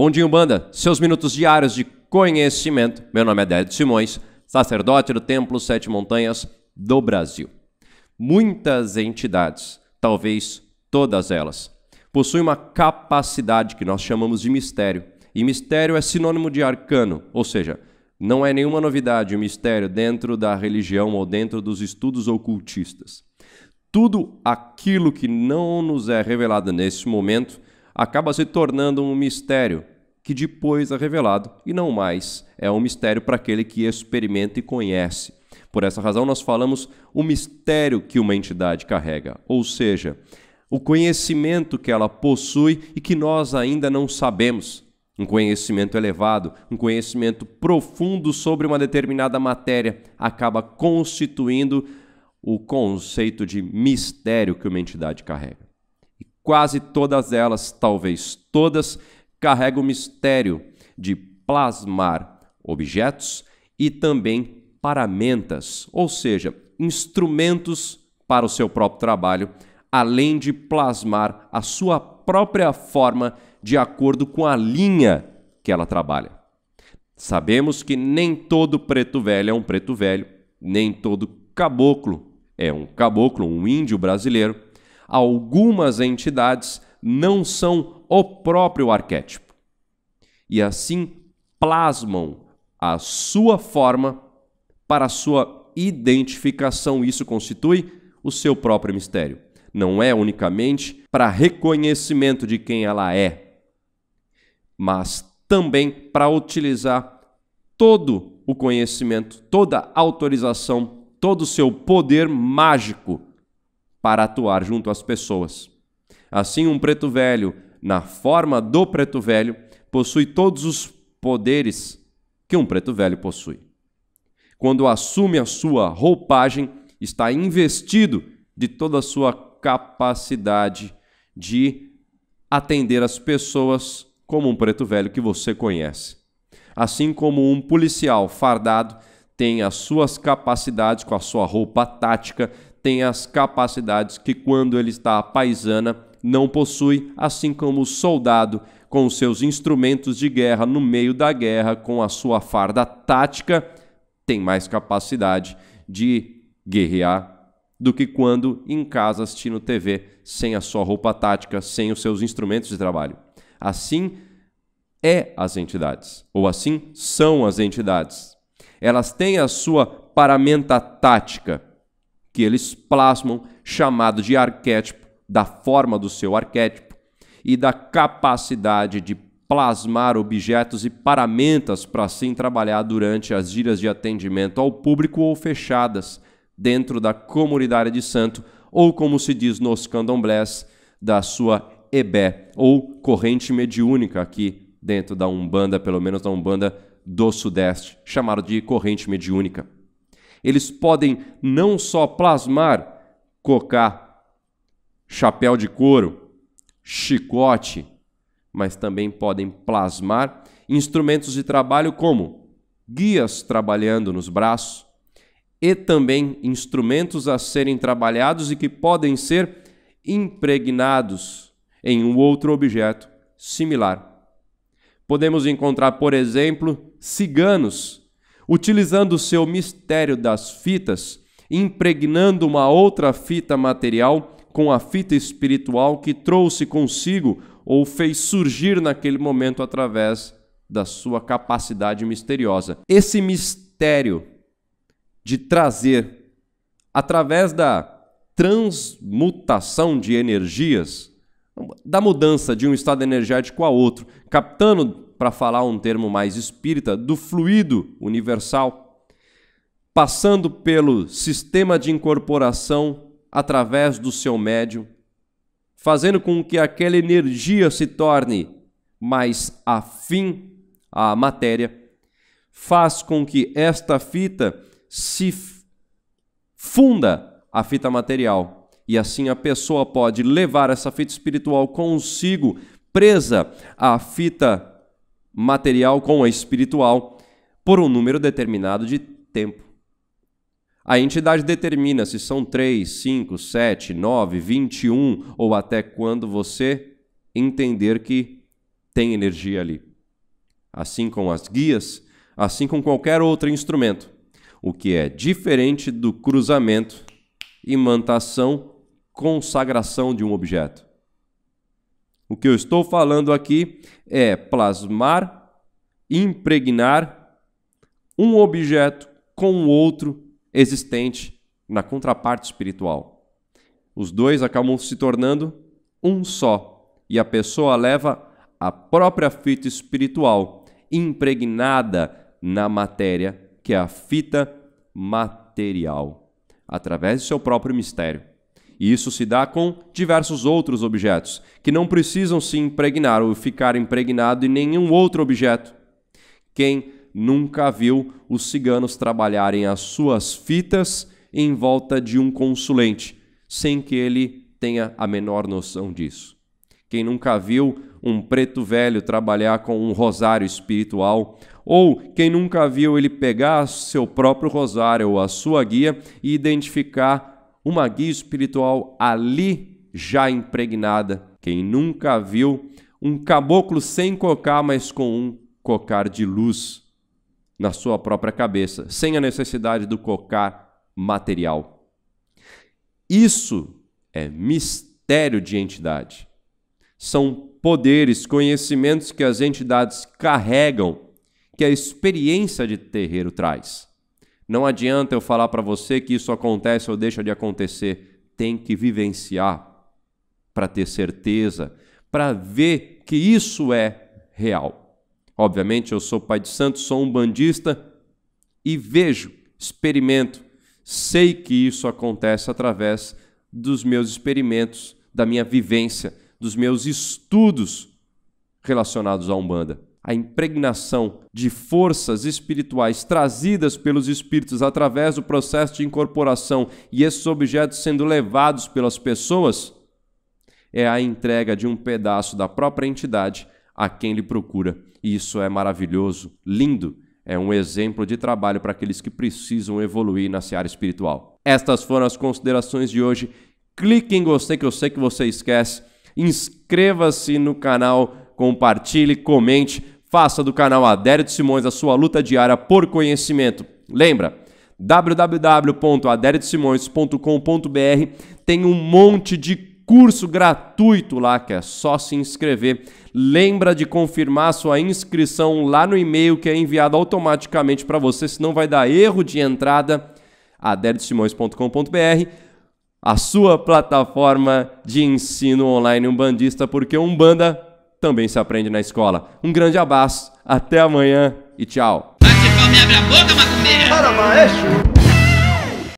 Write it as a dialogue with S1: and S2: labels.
S1: Bom dia, Umbanda. Seus minutos diários de conhecimento. Meu nome é Ded Simões, sacerdote do Templo Sete Montanhas do Brasil. Muitas entidades, talvez todas elas, possuem uma capacidade que nós chamamos de mistério. E mistério é sinônimo de arcano, ou seja, não é nenhuma novidade o mistério dentro da religião ou dentro dos estudos ocultistas. Tudo aquilo que não nos é revelado nesse momento acaba se tornando um mistério que depois é revelado e não mais é um mistério para aquele que experimenta e conhece. Por essa razão, nós falamos o mistério que uma entidade carrega, ou seja, o conhecimento que ela possui e que nós ainda não sabemos. Um conhecimento elevado, um conhecimento profundo sobre uma determinada matéria acaba constituindo o conceito de mistério que uma entidade carrega. E quase todas elas, talvez todas, carrega o mistério de plasmar objetos e também paramentas, ou seja, instrumentos para o seu próprio trabalho, além de plasmar a sua própria forma de acordo com a linha que ela trabalha. Sabemos que nem todo preto velho é um preto velho, nem todo caboclo é um caboclo, um índio brasileiro. Algumas entidades não são o próprio arquétipo. E assim plasmam a sua forma para a sua identificação. Isso constitui o seu próprio mistério. Não é unicamente para reconhecimento de quem ela é, mas também para utilizar todo o conhecimento, toda a autorização, todo o seu poder mágico para atuar junto às pessoas. Assim, um preto velho na forma do preto velho, possui todos os poderes que um preto velho possui. Quando assume a sua roupagem, está investido de toda a sua capacidade de atender as pessoas como um preto velho que você conhece. Assim como um policial fardado tem as suas capacidades com a sua roupa tática, tem as capacidades que quando ele está à paisana, não possui, assim como o soldado, com seus instrumentos de guerra no meio da guerra, com a sua farda tática, tem mais capacidade de guerrear do que quando em casa assistindo TV, sem a sua roupa tática, sem os seus instrumentos de trabalho. Assim é as entidades, ou assim são as entidades. Elas têm a sua paramenta tática, que eles plasmam, chamado de arquétipo, da forma do seu arquétipo e da capacidade de plasmar objetos e paramentas para assim trabalhar durante as giras de atendimento ao público ou fechadas dentro da comunidade de santo, ou como se diz nos candomblés, da sua ebé, ou corrente mediúnica aqui dentro da Umbanda, pelo menos da Umbanda do Sudeste, chamado de corrente mediúnica. Eles podem não só plasmar, cocar chapéu de couro, chicote, mas também podem plasmar instrumentos de trabalho como guias trabalhando nos braços e também instrumentos a serem trabalhados e que podem ser impregnados em um outro objeto similar. Podemos encontrar, por exemplo, ciganos utilizando seu mistério das fitas, impregnando uma outra fita material com a fita espiritual que trouxe consigo ou fez surgir naquele momento através da sua capacidade misteriosa. Esse mistério de trazer, através da transmutação de energias, da mudança de um estado energético a outro, captando, para falar um termo mais espírita, do fluido universal, passando pelo sistema de incorporação através do seu médium, fazendo com que aquela energia se torne mais afim à matéria, faz com que esta fita se funda a fita material. E assim a pessoa pode levar essa fita espiritual consigo, presa à fita material com a espiritual, por um número determinado de tempo. A entidade determina se são 3, 5, 7, 9, 21 ou até quando você entender que tem energia ali. Assim com as guias, assim com qualquer outro instrumento, o que é diferente do cruzamento, imantação, consagração de um objeto. O que eu estou falando aqui é plasmar, impregnar um objeto com o outro existente na contraparte espiritual. Os dois acabam se tornando um só, e a pessoa leva a própria fita espiritual impregnada na matéria, que é a fita material, através do seu próprio mistério. E isso se dá com diversos outros objetos, que não precisam se impregnar ou ficar impregnado em nenhum outro objeto. Quem nunca viu os ciganos trabalharem as suas fitas em volta de um consulente, sem que ele tenha a menor noção disso. Quem nunca viu um preto velho trabalhar com um rosário espiritual, ou quem nunca viu ele pegar seu próprio rosário ou a sua guia e identificar uma guia espiritual ali já impregnada. Quem nunca viu um caboclo sem cocar, mas com um cocar de luz na sua própria cabeça, sem a necessidade do cocar material. Isso é mistério de entidade. São poderes, conhecimentos que as entidades carregam, que a experiência de terreiro traz. Não adianta eu falar para você que isso acontece ou deixa de acontecer. Tem que vivenciar para ter certeza, para ver que isso é real. Obviamente, eu sou pai de santo, sou um bandista e vejo, experimento, sei que isso acontece através dos meus experimentos, da minha vivência, dos meus estudos relacionados à Umbanda. A impregnação de forças espirituais trazidas pelos espíritos através do processo de incorporação e esses objetos sendo levados pelas pessoas é a entrega de um pedaço da própria entidade a quem lhe procura e isso é maravilhoso, lindo, é um exemplo de trabalho para aqueles que precisam evoluir na seara espiritual. Estas foram as considerações de hoje. Clique em gostei que eu sei que você esquece. Inscreva-se no canal, compartilhe, comente, faça do canal Adério de Simões a sua luta diária por conhecimento. Lembra, www.adeliodsimões.com.br tem um monte de curso gratuito lá que é só se inscrever. Lembra de confirmar sua inscrição lá no e-mail que é enviado automaticamente para você, senão vai dar erro de entrada aderdsimões.com.br, a sua plataforma de ensino online umbandista, porque umbanda também se aprende na escola. Um grande abraço, até amanhã e tchau. abre a boca, macumbeira. Para, maestro.